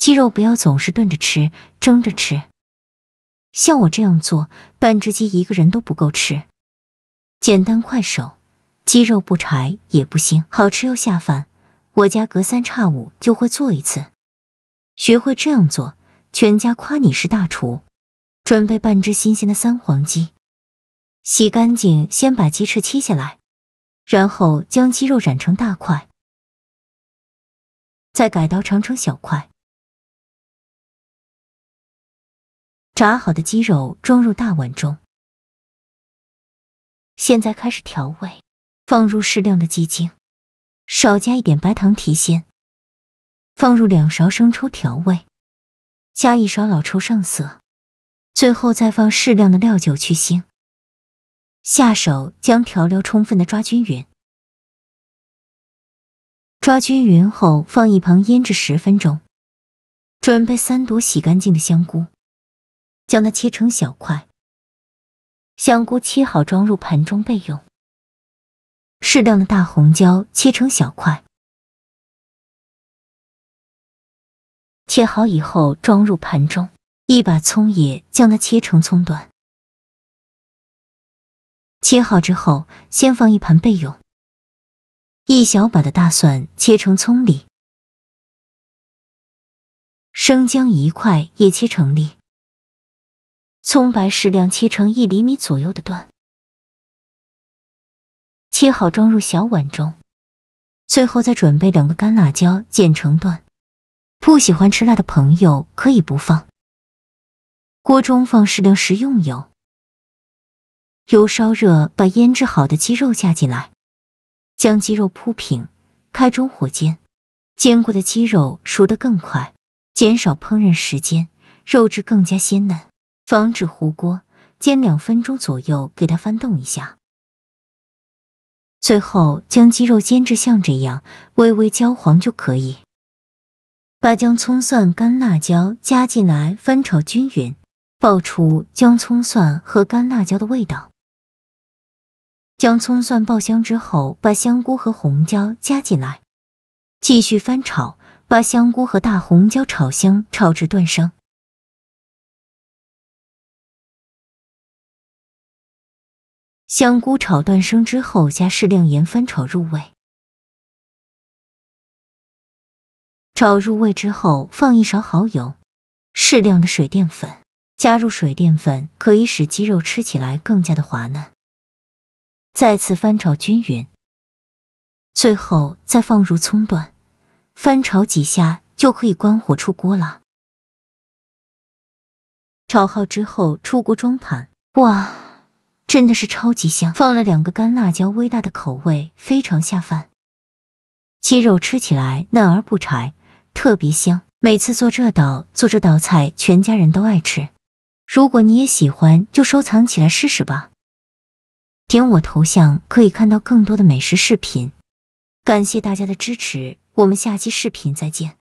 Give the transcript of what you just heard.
鸡肉不要总是炖着吃，蒸着吃。像我这样做，半只鸡一个人都不够吃，简单快手，鸡肉不柴也不腥，好吃又下饭。我家隔三差五就会做一次。学会这样做，全家夸你是大厨。准备半只新鲜的三黄鸡，洗干净，先把鸡翅切下来，然后将鸡肉斩成大块，再改刀长成小块。炸好的鸡肉装入大碗中。现在开始调味，放入适量的鸡精，少加一点白糖提鲜，放入两勺生抽调味，加一勺老抽上色，最后再放适量的料酒去腥。下手将调料充分的抓均匀，抓均匀后放一旁腌制十分钟。准备三朵洗干净的香菇。将它切成小块，香菇切好装入盘中备用。适量的大红椒切成小块，切好以后装入盘中。一把葱也将它切成葱段，切好之后先放一盘备用。一小把的大蒜切成葱粒，生姜一块也切成粒。葱白适量，切成一厘米左右的段，切好装入小碗中。最后再准备两个干辣椒，剪成段。不喜欢吃辣的朋友可以不放。锅中放适量食用油，油烧热，把腌制好的鸡肉加进来，将鸡肉铺平，开中火煎。煎过的鸡肉熟得更快，减少烹饪时间，肉质更加鲜嫩。防止糊锅，煎两分钟左右，给它翻动一下。最后将鸡肉煎至像这样微微焦黄就可以。把姜、葱、蒜、干辣椒加进来，翻炒均匀，爆出姜、葱、蒜和干辣椒的味道。姜、葱、蒜爆香之后，把香菇和红椒加进来，继续翻炒，把香菇和大红椒炒香，炒至断生。香菇炒断生之后，加适量盐翻炒入味。炒入味之后，放一勺蚝油，适量的水淀粉。加入水淀粉可以使鸡肉吃起来更加的滑嫩。再次翻炒均匀，最后再放入葱段，翻炒几下就可以关火出锅了。炒好之后出锅装盘，哇！真的是超级香，放了两个干辣椒，微辣的口味非常下饭。鸡肉吃起来嫩而不柴，特别香。每次做这道做这道菜，全家人都爱吃。如果你也喜欢，就收藏起来试试吧。点我头像可以看到更多的美食视频。感谢大家的支持，我们下期视频再见。